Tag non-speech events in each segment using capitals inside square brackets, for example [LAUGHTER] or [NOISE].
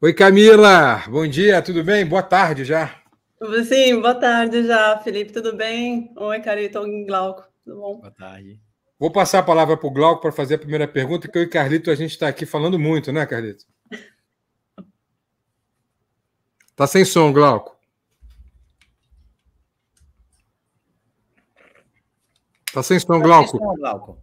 Oi, Camila. Bom dia, tudo bem? Boa tarde já. Sim, boa tarde já, Felipe. Tudo bem? Oi, Carito, Glauco. Tudo bom? Boa tarde. Vou passar a palavra para o Glauco para fazer a primeira pergunta, que eu e Carlito a gente está aqui falando muito, né, Carlito? [LAUGHS] Tá sem som, Glauco. Tá sem som, tá Glauco. Está Glauco.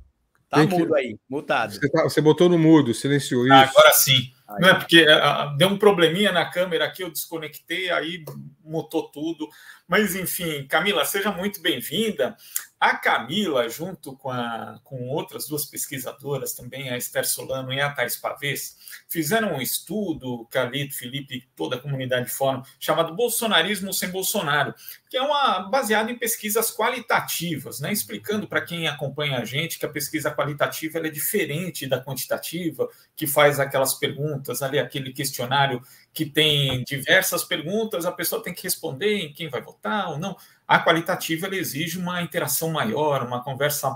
tá mudo que... aí, mutado. Você, tá, você, botou no mudo, silenciou ah, isso. agora sim. Não é porque é, deu um probleminha na câmera aqui, eu desconectei, aí mutou tudo. Mas enfim, Camila, seja muito bem-vinda. A Camila, junto com, a, com outras duas pesquisadoras também, a Esther Solano e a Thais Pavés, fizeram um estudo, Carlito, Felipe e toda a comunidade fórum, chamado Bolsonarismo sem Bolsonaro, que é uma baseado em pesquisas qualitativas, né? explicando para quem acompanha a gente que a pesquisa qualitativa é diferente da quantitativa, que faz aquelas perguntas, ali aquele questionário que tem diversas perguntas, a pessoa tem que responder em quem vai votar ou não. A qualitativa exige uma interação maior, uma conversa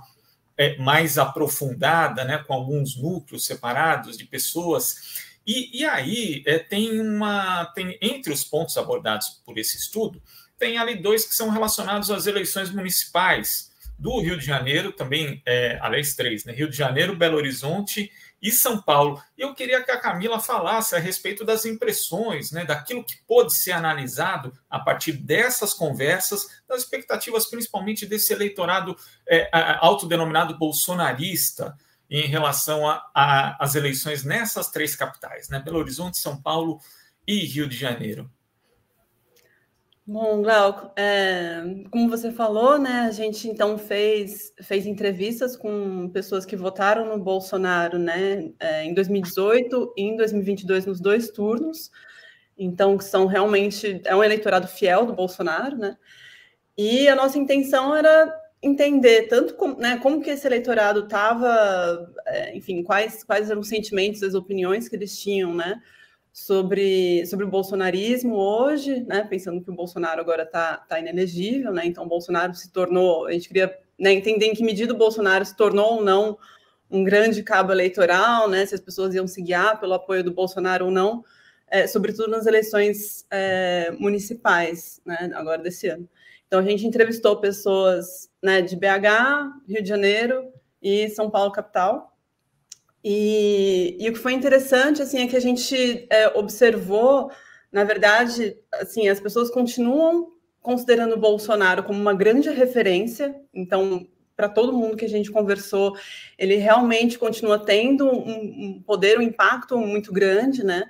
é, mais aprofundada, né, com alguns núcleos separados de pessoas. E, e aí é, tem uma. Tem, entre os pontos abordados por esse estudo, tem ali dois que são relacionados às eleições municipais do Rio de Janeiro, também, é, aliás, três, né? Rio de Janeiro, Belo Horizonte e São Paulo. Eu queria que a Camila falasse a respeito das impressões, né, daquilo que pôde ser analisado a partir dessas conversas, das expectativas principalmente desse eleitorado é, autodenominado bolsonarista em relação às eleições nessas três capitais, né, Belo Horizonte, São Paulo e Rio de Janeiro. Bom, Glauco, é, como você falou, né, a gente então fez, fez entrevistas com pessoas que votaram no Bolsonaro né, é, em 2018 e em 2022 nos dois turnos, então são realmente, é um eleitorado fiel do Bolsonaro, né, e a nossa intenção era entender tanto como, né, como que esse eleitorado estava, é, enfim, quais, quais eram os sentimentos, as opiniões que eles tinham, né, sobre, sobre o bolsonarismo hoje, né? Pensando que o Bolsonaro agora está tá inelegível, né? Então, o Bolsonaro se tornou. A gente queria né, entender em que medida o Bolsonaro se tornou ou não um grande cabo eleitoral, né? Se as pessoas iam se guiar pelo apoio do Bolsonaro ou não, é, sobretudo nas eleições é, municipais, né? Agora desse ano. Então, a gente entrevistou pessoas né, de BH, Rio de Janeiro e São Paulo, capital. E, e o que foi interessante, assim, é que a gente é, observou, na verdade, assim, as pessoas continuam considerando o Bolsonaro como uma grande referência, então para todo mundo que a gente conversou, ele realmente continua tendo um, um poder, um impacto muito grande, né?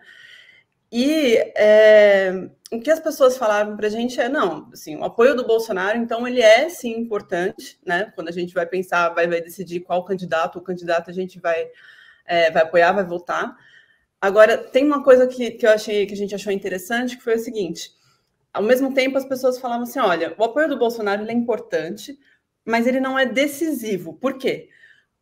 E é, o que as pessoas falaram para a gente é não, assim, o apoio do Bolsonaro, então ele é sim importante, né? Quando a gente vai pensar, vai, vai decidir qual candidato, o candidato a gente vai é, vai apoiar, vai votar. Agora, tem uma coisa que, que eu achei que a gente achou interessante, que foi o seguinte: ao mesmo tempo as pessoas falavam assim: olha, o apoio do Bolsonaro é importante, mas ele não é decisivo. Por quê?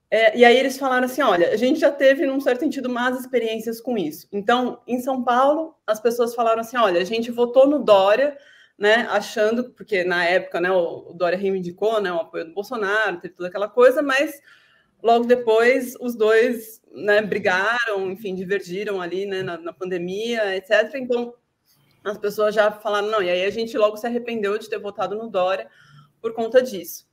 É, e aí eles falaram assim: olha, a gente já teve, num certo sentido, más experiências com isso. Então, em São Paulo, as pessoas falaram assim: olha, a gente votou no Dória, né? Achando, porque na época né, o Dória reivindicou né, o apoio do Bolsonaro, teve toda aquela coisa, mas Logo depois, os dois né, brigaram, enfim, divergiram ali né, na, na pandemia, etc. Então, as pessoas já falaram, não, e aí a gente logo se arrependeu de ter votado no Dória por conta disso.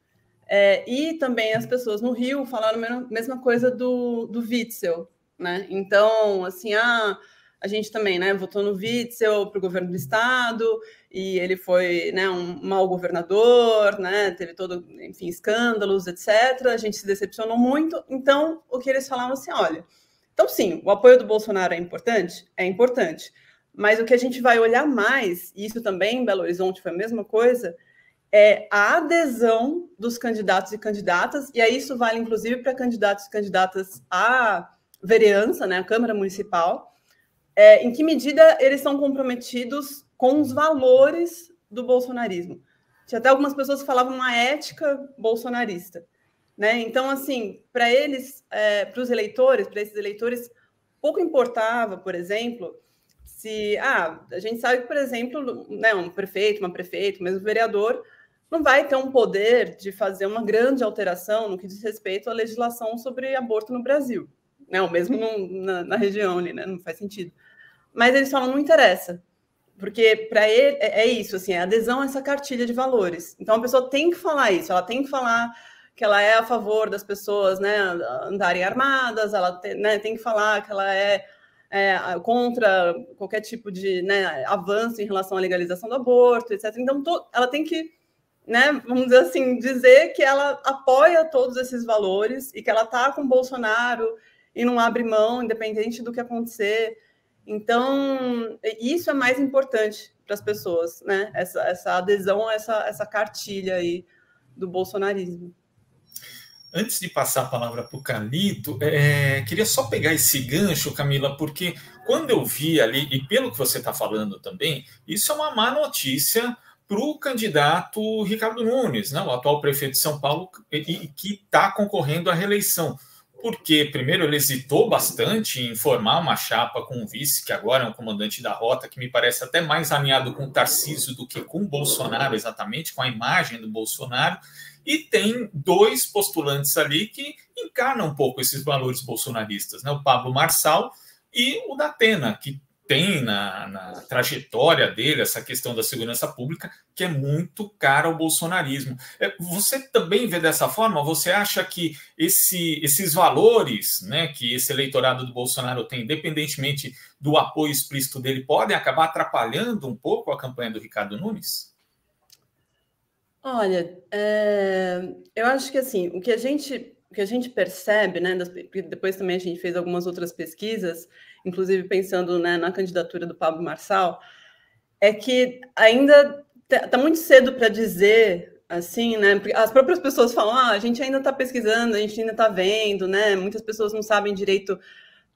É, e também as pessoas no Rio falaram a mesma coisa do, do Witzel, né? Então, assim, ah, a gente também, né, votou no Witzel para o governo do estado e ele foi, né, um mau governador, né, teve todo, enfim, escândalos, etc. A gente se decepcionou muito. Então, o que eles falavam assim, olha, então sim, o apoio do Bolsonaro é importante, é importante. Mas o que a gente vai olhar mais, e isso também em Belo Horizonte foi a mesma coisa, é a adesão dos candidatos e candidatas, e aí isso vale inclusive para candidatos e candidatas à vereança, né, à Câmara Municipal, é, em que medida eles são comprometidos com os valores do bolsonarismo. Tinha até algumas pessoas que falavam uma ética bolsonarista. Né? Então, assim, para eles, é, para os eleitores, para esses eleitores, pouco importava, por exemplo, se ah, a gente sabe que, por exemplo, né, um prefeito, uma prefeita, mesmo vereador, não vai ter um poder de fazer uma grande alteração no que diz respeito à legislação sobre aborto no Brasil, né? ou mesmo no, na, na, região ali, né? não faz sentido mas eles falam não interessa. Porque para ele é, é isso, assim, adesão a essa cartilha de valores. Então a pessoa tem que falar isso, ela tem que falar que ela é a favor das pessoas né, andarem armadas, ela tem, né, tem que falar que ela é, é, contra qualquer tipo de né, avanço em relação à legalização do aborto, etc. Então, to, ela tem que, né, vamos dizer assim, dizer que ela apoia todos esses valores e que ela está com Bolsonaro e não abre mão, independente do que acontecer. Então, isso é mais importante para as pessoas, né? Essa, essa adesão a essa, essa cartilha aí do bolsonarismo. Antes de passar a palavra para o Canito, é, eh, queria só pegar esse gancho, Camila, porque quando eu vi ali, e pelo que você está falando também, isso é uma má notícia para o candidato Ricardo Nunes, né, o atual prefeito de São Paulo, e, e que está concorrendo à reeleição porque, primeiro, ele hesitou bastante em formar uma chapa com o vice, que agora é um comandante da rota, que me parece até mais alinhado com o Tarcísio do que com o Bolsonaro, exatamente, com a imagem do Bolsonaro. E tem dois postulantes ali que encarnam um pouco esses valores bolsonaristas, né? o Pablo Marçal e o Datena, que tem na, na, trajetória dele essa questão da segurança pública, que é muito cara ao bolsonarismo. É, você também vê dessa forma? Você acha que esse, esses valores né, que esse eleitorado do Bolsonaro tem, independentemente do apoio explícito dele, podem acabar atrapalhando um pouco a campanha do Ricardo Nunes? Olha, é... eu acho que assim, o que a gente, o que a gente percebe, né, depois também a gente fez algumas outras pesquisas, inclusive pensando né, na candidatura do Pablo Marçal, é que ainda está tá muito cedo para dizer assim, né? As próprias pessoas falam, ah, a gente ainda está pesquisando, a gente ainda está vendo, né? Muitas pessoas não sabem direito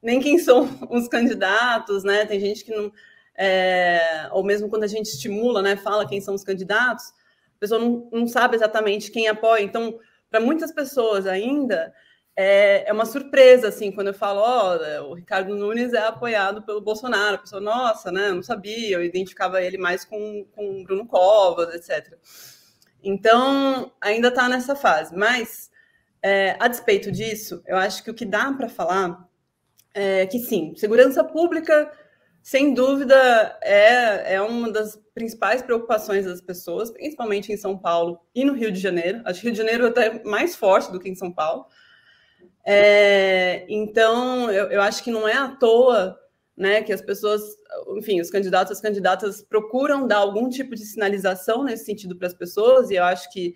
nem quem são [LAUGHS] os candidatos, né? Tem gente que não, é... ou mesmo quando a gente estimula, né? Fala quem são os candidatos, a pessoa não, não sabe exatamente quem apoia. Então, para muitas pessoas ainda é, é, uma surpresa, assim, quando eu falo, ó, o Ricardo Nunes é apoiado pelo Bolsonaro, a pessoa, nossa, né, não sabia, eu identificava ele mais com, com Bruno Covas, etc. Então, ainda está nessa fase, mas, é, a despeito disso, eu acho que o que dá para falar é que, sim, segurança pública, sem dúvida, é, é uma das principais preocupações das pessoas, principalmente em São Paulo e no Rio de Janeiro. Acho que Rio de Janeiro é até mais forte do que em São Paulo, é, então, eu, eu acho que não é à toa né, que as pessoas, enfim, os candidatos, as candidatas procuram dar algum tipo de sinalização nesse sentido para as pessoas, e eu acho que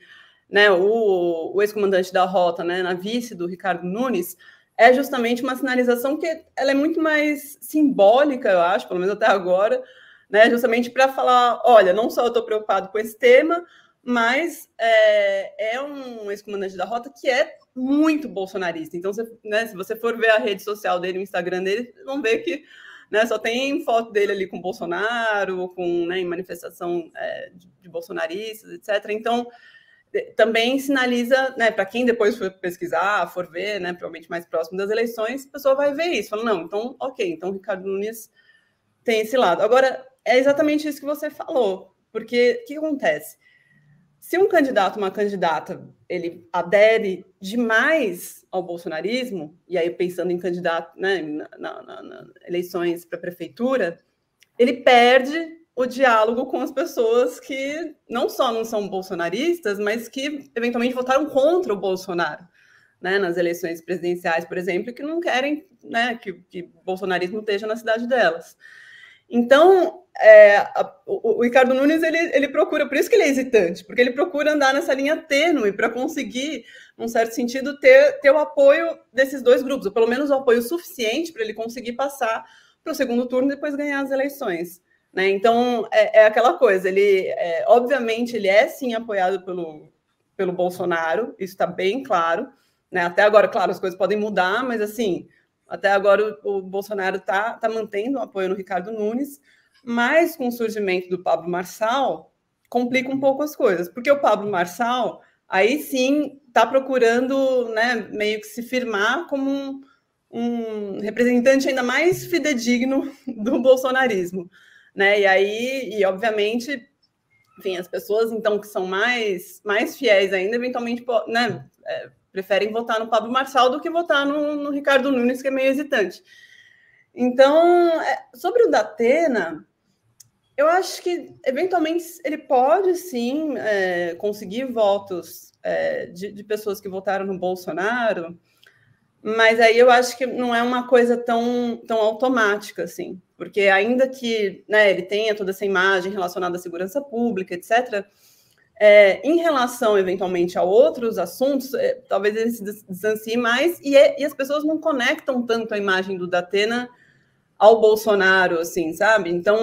né, o, o ex-comandante da rota, né, na vice do Ricardo Nunes, é justamente uma sinalização que ela é muito mais simbólica, eu acho, pelo menos até agora, né, justamente para falar, olha, não só eu estou preocupado com esse tema, mas é, é um ex-comandante da rota que é muito bolsonarista. Então, você, né, se você for ver a rede social dele, o Instagram dele, vão ver que né, só tem foto dele ali com Bolsonaro, com né, manifestação é, de, de, bolsonaristas, etc. Então, é, também sinaliza, né, para quem depois for pesquisar, for ver, né, provavelmente mais próximo das eleições, a pessoa vai ver isso, fala, não, então, ok, então Ricardo Nunes tem esse lado. Agora, é exatamente isso que você falou, porque o que acontece? se um candidato, uma candidata, ele adere demais ao bolsonarismo, e aí pensando em candidato, né, na, na, na eleições para prefeitura, ele perde o diálogo com as pessoas que não só não são bolsonaristas, mas que eventualmente votaram contra o Bolsonaro. Né, nas eleições presidenciais, por exemplo, que não querem né, que, que bolsonarismo esteja na cidade delas. Então, é, o, o, Ricardo Nunes ele, ele procura, por isso que ele é hesitante, porque ele procura andar nessa linha tênue para conseguir, num certo sentido, ter, ter o apoio desses dois grupos, ou pelo menos o apoio suficiente para ele conseguir passar para o segundo turno e depois ganhar as eleições. Né? Então, é, é, aquela coisa, ele, é, obviamente, ele é sim apoiado pelo, pelo Bolsonaro, isso está bem claro. Né? Até agora, claro, as coisas podem mudar, mas assim, até agora o, o Bolsonaro está tá mantendo o apoio no Ricardo Nunes, mas com o surgimento do Pablo Marçal, complica um pouco as coisas, porque o Pablo Marçal, aí sim, está procurando né, meio que se firmar como um, um representante ainda mais fidedigno [LAUGHS] do bolsonarismo. Né? E aí, e obviamente, enfim, as pessoas então que são mais mais fiéis ainda, eventualmente, né, é, preferem votar no Pablo Marçal do que votar no, no Ricardo Nunes, que é meio hesitante. Então, é, sobre o Datena, eu acho que eventualmente ele pode sim é, conseguir votos é, de, de, pessoas que votaram no Bolsonaro, mas aí eu acho que não é uma coisa tão, tão automática assim, porque ainda que né, ele tenha toda essa imagem relacionada à segurança pública, etc., é, em relação, eventualmente, a outros assuntos, é, talvez ele se distancie mais e, é, e, as pessoas não conectam tanto a imagem do Datena ao Bolsonaro, assim, sabe? Então,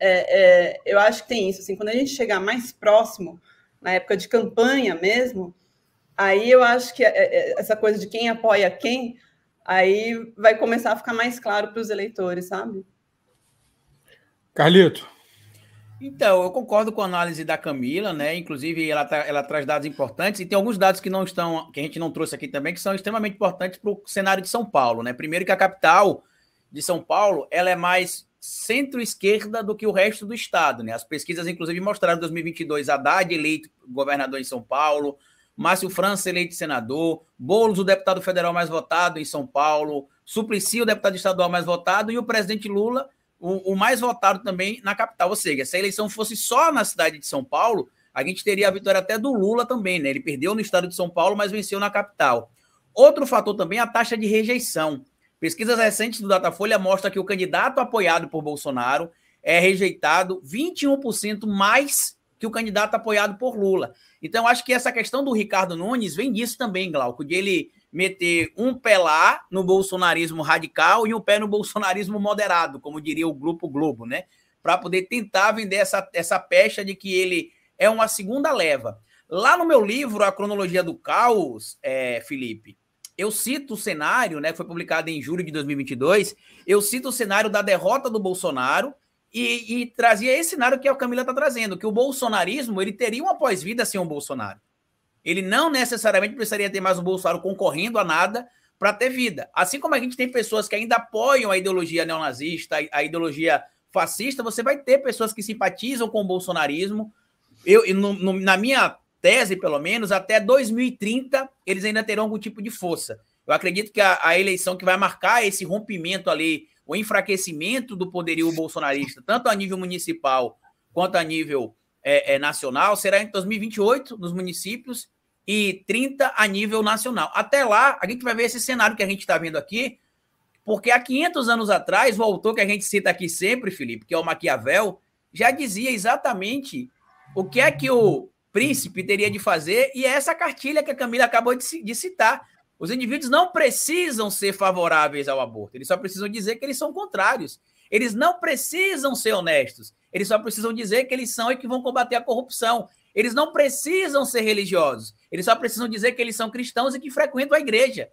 é, é, eu acho que tem isso. Assim, quando a gente chegar mais próximo, na época de campanha mesmo, aí eu acho que é, essa coisa de quem apoia quem, aí vai começar a ficar mais claro para os eleitores, sabe? Carlito. Então, eu concordo com a análise da Camila, né? Inclusive, ela, tá, ela traz dados importantes e tem alguns dados que não estão, que a gente não trouxe aqui também, que são extremamente importantes para o cenário de São Paulo, né? Primeiro que a capital de São Paulo ela é mais centro-esquerda do que o resto do estado, né? As pesquisas, inclusive, mostraram em 2022 Haddad eleito governador em São Paulo, Márcio França eleito senador, Boulos, o deputado federal mais votado em São Paulo, Suplicy, o deputado estadual mais votado, e o presidente Lula o, o, mais votado também na capital. Ou seja, se a eleição fosse só na cidade de São Paulo, a gente teria a vitória até do Lula também, né? Ele perdeu no estado de São Paulo, mas venceu na capital. Outro fator também é a taxa de rejeição. Pesquisas recentes do Datafolha mostram que o candidato apoiado por Bolsonaro é rejeitado 21% mais que o candidato apoiado por Lula. Então, acho que essa questão do Ricardo Nunes vem disso também, Glauco, de ele meter um pé lá no bolsonarismo radical e um pé no bolsonarismo moderado, como diria o Grupo Globo, né? Para poder tentar vender essa, essa pecha de que ele é uma segunda leva. Lá no meu livro, A Cronologia do Caos, é, Felipe, eu cito o cenário, né, que foi publicado em julho de 2022, eu cito o cenário da derrota do Bolsonaro e, e trazia esse cenário que a Camila está trazendo, que o bolsonarismo ele teria uma pós-vida sem o Bolsonaro. Ele não necessariamente precisaria ter mais o Bolsonaro concorrendo a nada para ter vida. Assim como a gente tem pessoas que ainda apoiam a ideologia neonazista, a ideologia fascista, você vai ter pessoas que simpatizam com o bolsonarismo. Eu, no, no, na minha tese, pelo menos, até 2030, eles ainda terão algum tipo de força. Eu acredito que a, a eleição que vai marcar esse rompimento ali, o enfraquecimento do poderio bolsonarista, tanto a nível municipal quanto a nível é, é, nacional, será em 2028 nos municípios e 30 a nível nacional. Até lá, a gente vai ver esse cenário que a gente está vendo aqui, porque há 500 anos atrás, o autor que a gente cita aqui sempre, Felipe, que é o Maquiavel, já dizia exatamente o que é que o príncipe teria de fazer, e é essa cartilha que a Camila acabou de citar. Os indivíduos não precisam ser favoráveis ao aborto, eles só precisam dizer que eles são contrários. Eles não precisam ser honestos, eles só precisam dizer que eles são e que vão combater a corrupção. Eles não precisam ser religiosos. Eles só precisam dizer que eles são cristãos e que frequentam a igreja.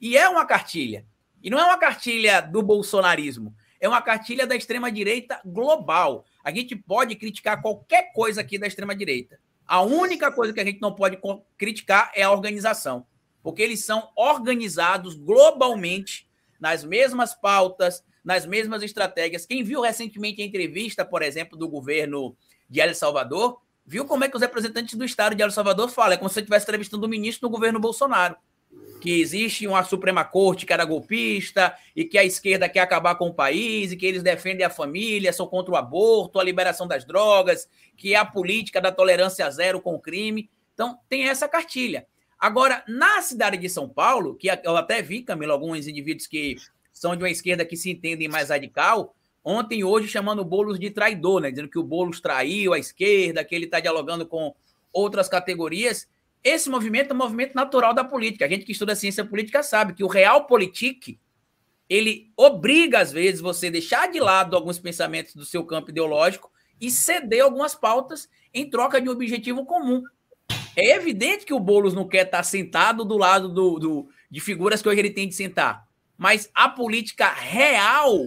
E é uma cartilha. E não é uma cartilha do bolsonarismo. É uma cartilha da extrema-direita global. A gente pode criticar qualquer coisa aqui da extrema-direita. A única coisa que a gente não pode criticar é a organização. Porque eles são organizados globalmente nas mesmas pautas, nas mesmas estratégias. Quem viu recentemente a entrevista, por exemplo, do governo de El Salvador, Viu como é que os representantes do Estado de El Salvador falam? É como se eu estivesse entrevistando um ministro do governo Bolsonaro. Que existe uma Suprema Corte que era golpista e que a esquerda quer acabar com o país e que eles defendem a família, são contra o aborto, a liberação das drogas, que é a política da tolerância zero com o crime. Então, tem essa cartilha. Agora, na cidade de São Paulo, que eu até vi, Camilo, alguns indivíduos que são de uma esquerda que se entendem mais radical, ontem e hoje chamando o Boulos de traidor, né? Dizendo que o Boulos traiu a esquerda, que ele está dialogando com outras categorias. Esse movimento é um movimento natural da política. A gente que estuda ciência política sabe que o real politique ele obriga, às vezes, você deixar de lado alguns pensamentos do seu campo ideológico e ceder algumas pautas em troca de um objetivo comum. É evidente que o Boulos não quer estar tá sentado do lado do, do de figuras que hoje ele tem de sentar. Mas a política real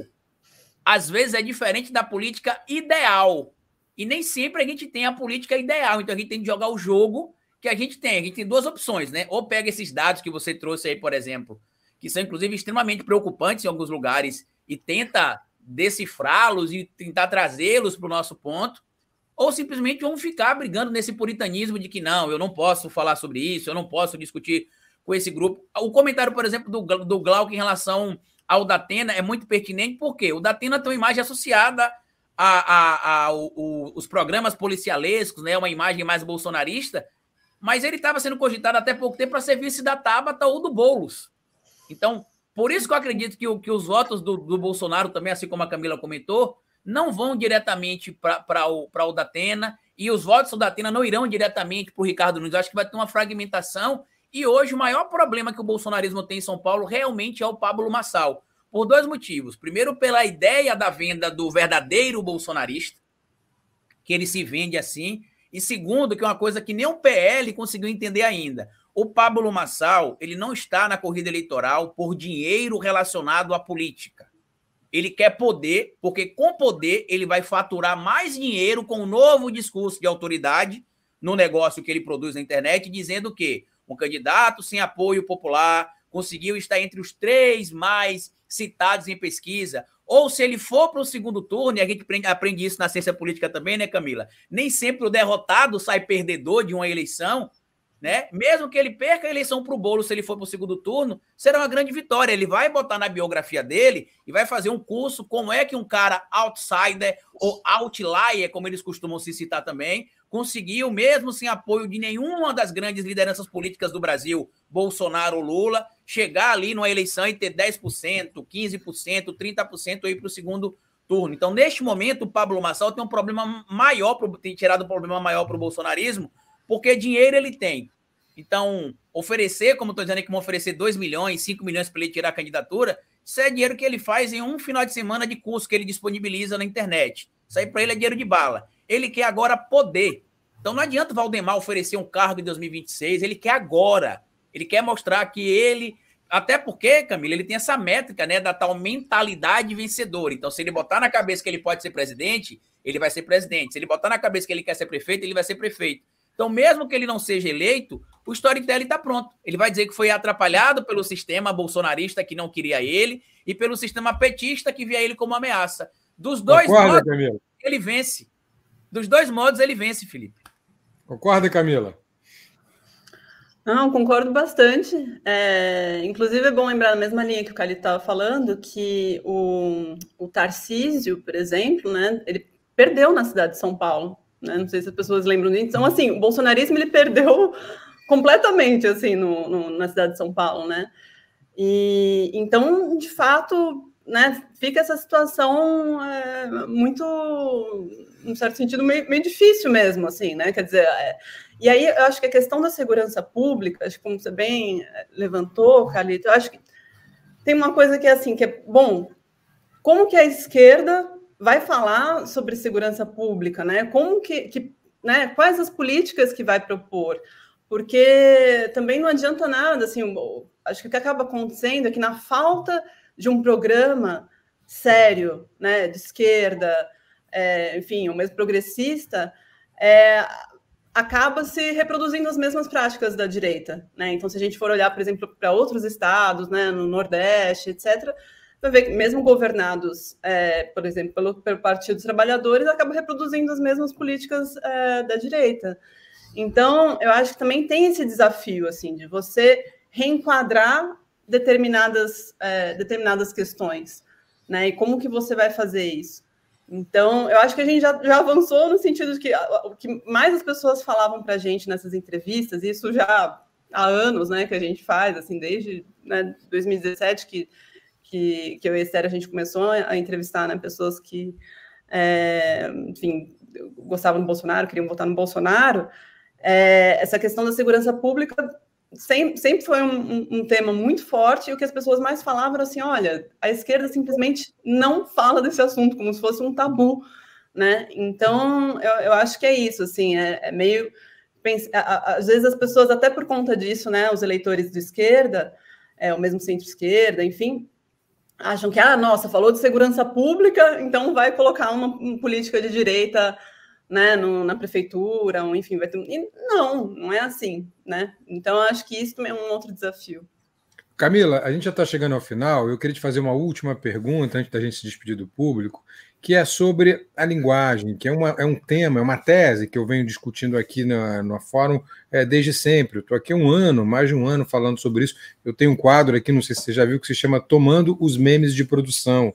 às vezes é diferente da política ideal. E nem sempre a gente tem a política ideal. Então a gente tem que jogar o jogo que a gente tem. A gente tem duas opções, né? Ou pega esses dados que você trouxe aí, por exemplo, que são inclusive extremamente preocupantes em alguns lugares, e tenta decifrá-los e tentar trazê-los para o nosso ponto, ou simplesmente vão ficar brigando nesse puritanismo de que não, eu não posso falar sobre isso, eu não posso discutir com esse grupo. O comentário, por exemplo, do, do Glauco em relação ao Datena é muito pertinente, porque o Datena tem uma imagem associada a, a, a o, o, os programas policialescos, né? Uma imagem mais bolsonarista, mas ele estava sendo cogitado até pouco tempo para serviço da Tabata ou do Boulos. Então, por isso que eu acredito que, que os votos do, do Bolsonaro, também, assim como a Camila comentou, não vão diretamente para o, o Datena, e os votos do Datena não irão diretamente para o Ricardo Nunes. Eu acho que vai ter uma fragmentação e hoje o maior problema que o bolsonarismo tem em São Paulo realmente é o Pablo Massal. Por dois motivos. Primeiro, pela ideia da venda do verdadeiro bolsonarista, que ele se vende assim. E segundo, que é uma coisa que nem o PL conseguiu entender ainda. O Pablo Massal, ele não está na corrida eleitoral por dinheiro relacionado à política. Ele quer poder, porque com poder ele vai faturar mais dinheiro com um novo discurso de autoridade no negócio que ele produz na internet, dizendo que um candidato sem apoio popular conseguiu estar entre os três mais citados em pesquisa, ou se ele for para o segundo turno, e a gente aprende isso na ciência política também, né, Camila? Nem sempre o derrotado sai perdedor de uma eleição, né? Mesmo que ele perca a eleição para o bolo, se ele for para o segundo turno, será uma grande vitória. Ele vai botar na biografia dele e vai fazer um curso como é que um cara outsider ou outlier, como eles costumam se citar também, conseguiu, mesmo sem apoio de nenhuma das grandes lideranças políticas do Brasil, Bolsonaro ou Lula, chegar ali numa eleição e ter 10%, 15%, 30% aí para o segundo turno. Então, neste momento, o Pablo Massal tem um problema maior, pro, tem tirado um problema maior para o bolsonarismo, porque dinheiro ele tem. Então, oferecer, como estou dizendo que oferecer 2 milhões, 5 milhões para ele tirar a candidatura, isso é dinheiro que ele faz em um final de semana de curso que ele disponibiliza na internet. Isso aí para ele é dinheiro de bala. Ele quer agora poder. Então não adianta o Valdemar oferecer um cargo em 2026, ele quer agora. Ele quer mostrar que ele. Até porque, Camila, ele tem essa métrica, né, da tal mentalidade vencedora. Então, se ele botar na cabeça que ele pode ser presidente, ele vai ser presidente. Se ele botar na cabeça que ele quer ser prefeito, ele vai ser prefeito. Então, mesmo que ele não seja eleito, o storytelling está pronto. Ele vai dizer que foi atrapalhado pelo sistema bolsonarista que não queria ele e pelo sistema petista que via ele como ameaça. Dos dois, Acorda, lados, ele vence. Dos dois modos, ele vence, Felipe. Concorda, Camila? Não, concordo bastante. É, inclusive, é bom lembrar, na mesma linha que o Cali estava falando, que o, o Tarcísio, por exemplo, né, ele perdeu na cidade de São Paulo. Né? Não sei se as pessoas lembram disso. Então, assim, o bolsonarismo ele perdeu completamente assim no, no, na cidade de São Paulo, né? E então, de fato, né, fica essa situação é, muito num certo sentido, meio, meio, difícil mesmo, assim, né? Quer dizer, é, e aí eu acho que a questão da segurança pública, acho que como você bem é, levantou, Carlito, eu acho que tem uma coisa que é assim, que é, bom, como que a esquerda vai falar sobre segurança pública, né? Como que, que né? Quais as políticas que vai propor? Porque também não adianta nada, assim, acho que o que acaba acontecendo é que na falta de um programa sério, né, de esquerda, é, enfim, o mesmo progressista, é, acaba se reproduzindo as mesmas práticas da direita. Né? Então, se a gente for olhar, por exemplo, para outros estados, né, no Nordeste, etc., vai ver que mesmo governados, é, por exemplo, pelo, pelo, Partido dos Trabalhadores, acaba reproduzindo as mesmas políticas é, da direita. Então, eu acho que também tem esse desafio, assim, de você reenquadrar determinadas, é, determinadas questões, né? E como que você vai fazer isso? Então, eu acho que a gente já, já avançou no sentido de que o que mais as pessoas falavam para a gente nessas entrevistas, isso já há anos né, que a gente faz, assim, desde né, 2017 que, que, que eu e a Esther a gente começou a entrevistar né, pessoas que, é, enfim, gostavam do Bolsonaro, queriam votar no Bolsonaro. É, essa questão da segurança pública sempre, sempre foi um, um, tema muito forte e o que as pessoas mais falavam era assim: olha, a esquerda simplesmente não fala desse assunto, como se fosse um tabu, né? Então, eu, eu acho que é isso, assim, é, é meio. Às vezes as pessoas, até por conta disso, né, os eleitores de esquerda, é, mesmo centro-esquerda, enfim, acham que, ah, nossa, falou de segurança pública, então vai colocar uma, uma política de direita né, no, na prefeitura, ou enfim, vai ter. E não, não é assim, né? Então acho que isso também é um outro desafio. Camila, a gente já está chegando ao final. Eu queria te fazer uma última pergunta antes da gente se despedir do público, que é sobre a linguagem, que é, uma, é um tema, é uma tese que eu venho discutindo aqui na, no fórum é, desde sempre. Eu estou aqui há um ano, mais de um ano, falando sobre isso. Eu tenho um quadro aqui, não sei se você já viu, que se chama Tomando os Memes de Produção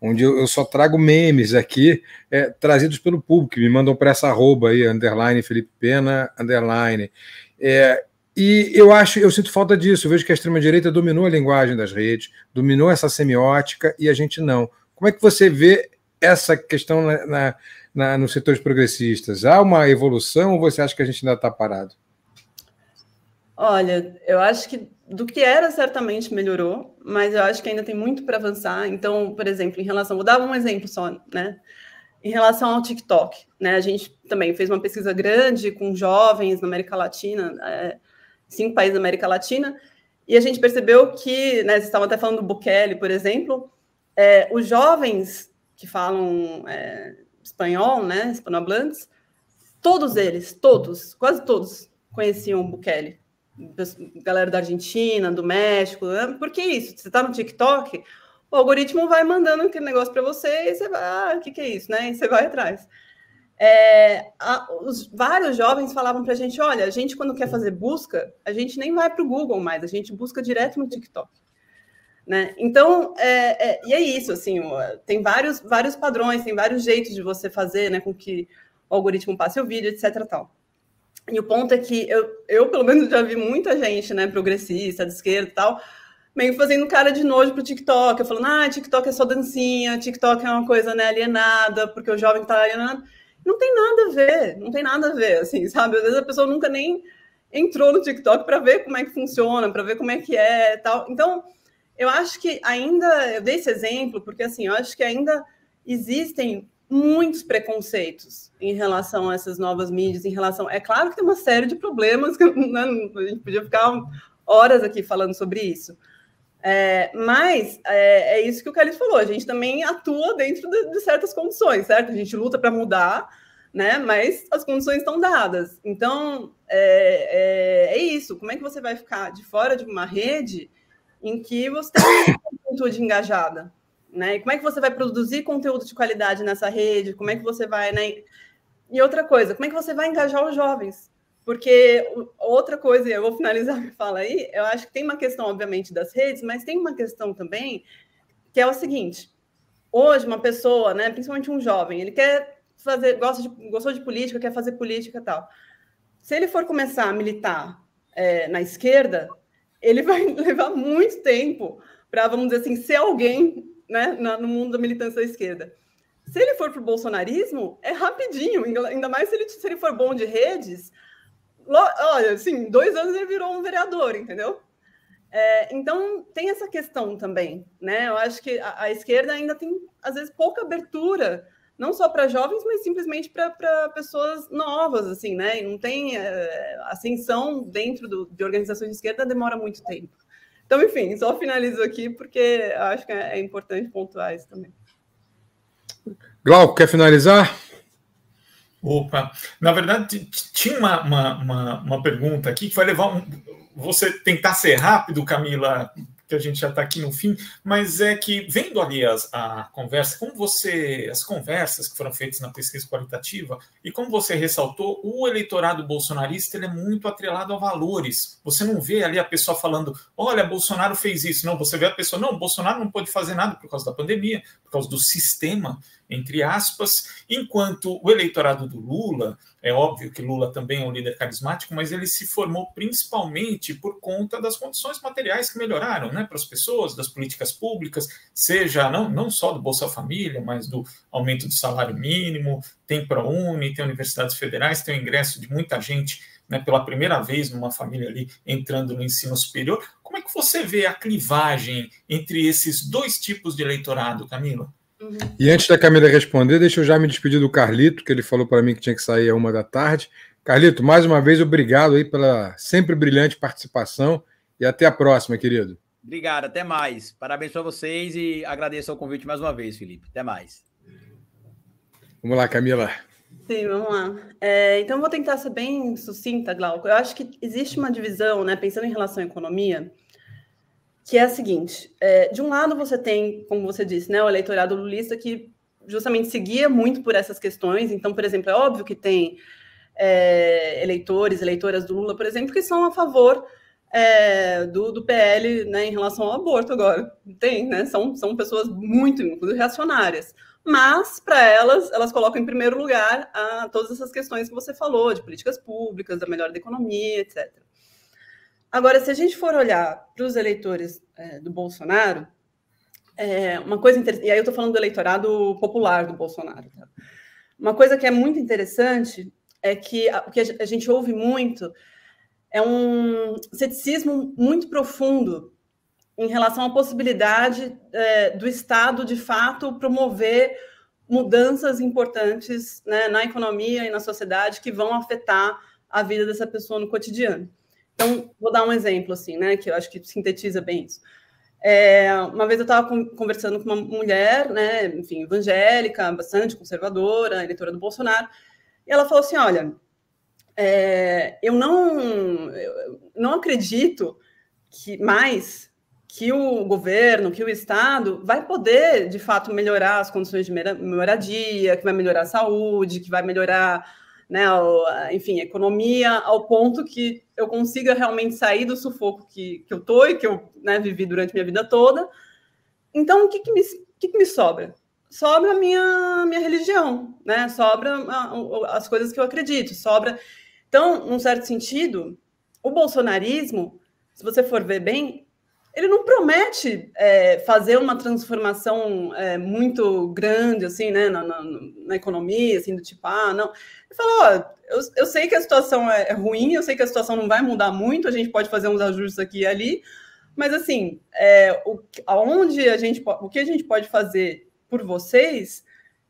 onde eu, só trago memes aqui, é, trazidos pelo público, que me mandam para essa arroba aí, underline Felipe Pena, underline. É, e eu acho, eu sinto falta disso, eu vejo que a extrema-direita dominou a linguagem das redes, dominou essa semiótica e a gente não. Como é que você vê essa questão na, na, na nos setores progressistas? Há uma evolução ou você acha que a gente ainda está parado? Olha, eu acho que do que era certamente melhorou, mas eu acho que ainda tem muito para avançar. Então, por exemplo, em relação, vou dar um exemplo só, né? Em relação ao TikTok, né? A gente também fez uma pesquisa grande com jovens na América Latina, é, cinco países da América Latina, e a gente percebeu que, né? Vocês estavam até falando do Bukele, por exemplo, é, os jovens que falam é, espanhol, né? Hispanohablantes, todos eles, todos, quase todos conheciam o Bukele galera da Argentina, do México, né? porque é isso, você está no TikTok, o algoritmo vai mandando aquele negócio para você e você vai, ah, o que, que é isso, né? E você vai atrás. É, a, os, vários jovens falavam para a gente, olha, a gente quando quer fazer busca, a gente nem vai para o Google mais, a gente busca direto no TikTok. Né? Então, é, é, e é isso, assim, tem vários, vários padrões, tem vários jeitos de você fazer, né, com que o algoritmo passe o vídeo, etc. Tal. E o ponto é que eu, eu pelo menos, já vi muita gente, né, progressista, de esquerda e tal, meio fazendo cara de nojo pro TikTok, falando, ah, TikTok é só dancinha, TikTok é uma coisa, né, alienada, porque o jovem tá alienado. Não tem nada a ver, não tem nada a ver, assim, sabe? Às vezes a pessoa nunca nem entrou no TikTok para ver como é que funciona, para ver como é que é tal. Então, eu acho que ainda, eu dei esse exemplo, porque assim, eu acho que ainda existem muitos preconceitos em relação a essas novas mídias, em relação. É claro que tem uma série de problemas que [LAUGHS] né, a gente podia ficar horas aqui falando sobre isso. É, mas é, é, isso que o Carlos falou, a gente também atua dentro de, de certas condições, certo? A gente luta para mudar, né? Mas as condições estão dadas. Então é, é, é, isso. Como é que você vai ficar de fora de uma rede em que você tem uma juventude engajada? né? E como é que você vai produzir conteúdo de qualidade nessa rede? Como é que você vai, né? E outra coisa, como é que você vai engajar os jovens? Porque outra coisa, e eu vou finalizar minha [LAUGHS] fala aí, eu acho que tem uma questão, obviamente, das redes, mas tem uma questão também que é o seguinte: hoje, uma pessoa, né, principalmente um jovem, ele quer fazer, gosta de, gostou de política, quer fazer política e tal. Se ele for começar a militar é, na esquerda, ele vai [LAUGHS] levar muito tempo para, vamos dizer assim, ser alguém né, no mundo da militância da esquerda. Se ele for para o bolsonarismo, é rapidinho, ainda mais se ele, se ele for bom de redes. Olha, assim, dois anos ele virou um vereador, entendeu? É, então, tem essa questão também, né? Eu acho que a, a esquerda ainda tem, às vezes, pouca abertura, não só para jovens, mas simplesmente para pessoas novas, assim, né? E não tem é, ascensão dentro do, de organizações de esquerda, demora muito tempo. Então, enfim, só finalizo aqui porque acho que é, é importante pontuar isso também. Glauco, quer finalizar? Opa, na verdade, tinha uma, uma, uma, uma pergunta aqui que vai levar um. Você tentar ser rápido, Camila, que a gente já está aqui no fim, mas é que vendo ali as, a conversa, como você, as conversas que foram feitas na pesquisa qualitativa, e como você ressaltou, o eleitorado bolsonarista ele é muito atrelado a valores. Você não vê ali a pessoa falando, olha, Bolsonaro fez isso. Não, você vê a pessoa, não, Bolsonaro não pode fazer nada por causa da pandemia, por causa do sistema entre aspas, enquanto o eleitorado do Lula, é óbvio que Lula também é um líder carismático, mas ele se formou principalmente por conta das condições materiais que melhoraram né, para as pessoas, das políticas públicas, seja não, não só do Bolsa Família, mas do aumento do salário mínimo, tem ProUni, tem universidades federais, tem o ingresso de muita gente né, pela primeira vez numa família ali entrando no ensino superior. Como é que você vê a clivagem entre esses dois tipos de eleitorado, Camila? Uhum. E antes da Camila responder, deixa eu já me despedir do Carlito, que ele falou para mim que tinha que sair a uma da tarde. Carlito, mais uma vez, obrigado aí pela sempre brilhante participação e até a próxima, querido. Obrigado, até mais. Parabéns para vocês e agradeço o convite mais uma vez, Felipe. Até mais. Vamos lá, Camila. Sim, vamos lá. É, então, vou tentar ser bem sucinta, Glauco. Eu acho que existe uma divisão, né, pensando em relação à economia, que é a seguinte: é, de um lado você tem, como você disse, né, o eleitorado lulista que justamente seguia muito por essas questões. Então, por exemplo, é óbvio que tem é, eleitores, eleitoras do Lula, por exemplo, que são a favor é, do, do, PL né, em relação ao aborto agora. Tem, né? São, são pessoas muito, muito reacionárias. Mas, para elas, elas colocam em primeiro lugar a, todas essas questões que você falou, de políticas públicas, da melhora da economia, etc. Agora, se a gente for olhar para os eleitores é, do Bolsonaro, é uma coisa interessante, e aí eu estou falando do eleitorado popular do Bolsonaro. Tá? Uma coisa que é muito interessante é que a, o que a gente ouve muito é um ceticismo muito profundo em relação à possibilidade é, do Estado, de fato, promover mudanças importantes né, na economia e na sociedade que vão afetar a vida dessa pessoa no cotidiano. Então, vou dar um exemplo, assim, né, que eu acho que sintetiza bem isso. É, uma vez eu estava conversando com uma mulher, né, enfim, evangélica, bastante conservadora, eleitora do Bolsonaro, e ela falou assim: Olha, é, eu não, eu não acredito que mais que o governo, que o Estado vai poder, de fato, melhorar as condições de moradia, que vai melhorar a saúde, que vai melhorar né, enfim, economia, ao ponto que eu consiga realmente sair do sufoco que, que eu tô e que eu né, vivi durante minha vida toda. Então, o que, que, me, que, que me sobra? Sobra a minha, minha religião, né? Sobra a, as coisas que eu acredito, sobra... Então, num certo sentido, o bolsonarismo, se você for ver bem, ele não promete é, fazer uma transformação é, muito grande, assim, né, na, na, na, economia, assim, do tipo, ah, não. Ele falou, ó, eu, eu sei que a situação é, é ruim, eu sei que a situação não vai mudar muito, a gente pode fazer uns ajustes aqui e ali, mas, assim, é, o, aonde a gente, o que a gente pode fazer por vocês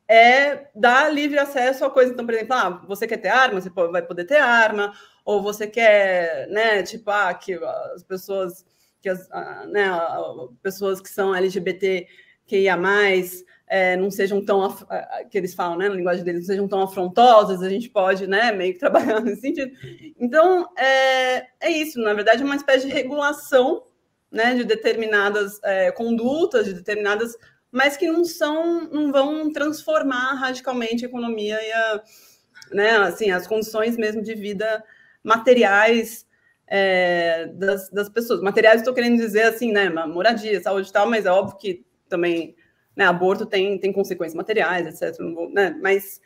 é dar livre acesso a coisas. Então, por exemplo, ah, você quer ter arma, você vai poder ter arma, ou você quer, né, tipo, ah, que as pessoas que as né, pessoas que são LGBTQIA, é, não sejam tão, que eles falam, né, na linguagem deles, não sejam tão afrontosas, a gente pode, né, meio que trabalhar [LAUGHS] nesse sentido. Então, é, é isso, na verdade, é uma espécie de regulação, né, de determinadas é, condutas, de determinadas, mas que não são, não vão transformar radicalmente a economia e a, né, assim, as condições mesmo de vida materiais é, das, das, pessoas. Materiais, estou querendo dizer assim, né? Moradia, saúde e tal, mas é óbvio que também né, aborto tem, tem consequências materiais, etc. Vou, né, mas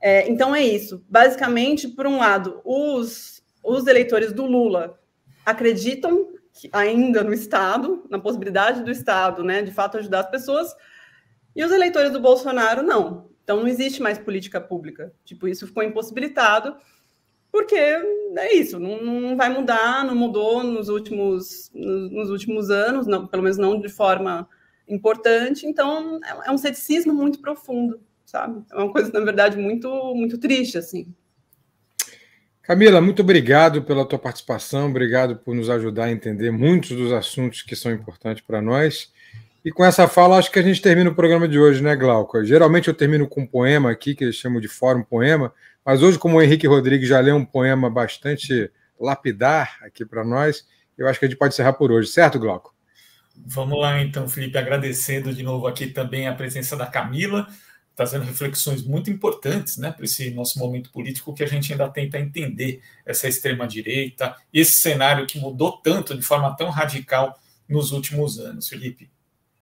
é, então é isso. Basicamente, por um lado, os, os eleitores do Lula acreditam que, ainda no Estado, na possibilidade do Estado, né, de fato ajudar as pessoas, e os eleitores do Bolsonaro não. Então não existe mais política pública. Tipo, isso ficou impossibilitado porque é isso, não, não vai mudar, não mudou nos últimos, nos, nos últimos anos, não, pelo menos não de forma importante, então é, é um ceticismo muito profundo, sabe? É uma coisa, na verdade, muito, muito triste, assim. Camila, muito obrigado pela tua participação, obrigado por nos ajudar a entender muitos dos assuntos que são importantes para nós. E com essa fala, acho que a gente termina o programa de hoje, né, Glauco? Geralmente eu termino com um poema aqui, que eles chamam de Fórum Poema, mas hoje, como o Henrique Rodrigues já leu um poema bastante lapidar aqui para nós, eu acho que a gente pode encerrar por hoje, certo, Glauco? Vamos lá, então, Felipe, agradecendo de novo aqui também a presença da Camila, trazendo reflexões muito importantes né, para esse nosso momento político que a gente ainda tenta entender essa extrema-direita, esse cenário que mudou tanto de forma tão radical nos últimos anos, Felipe.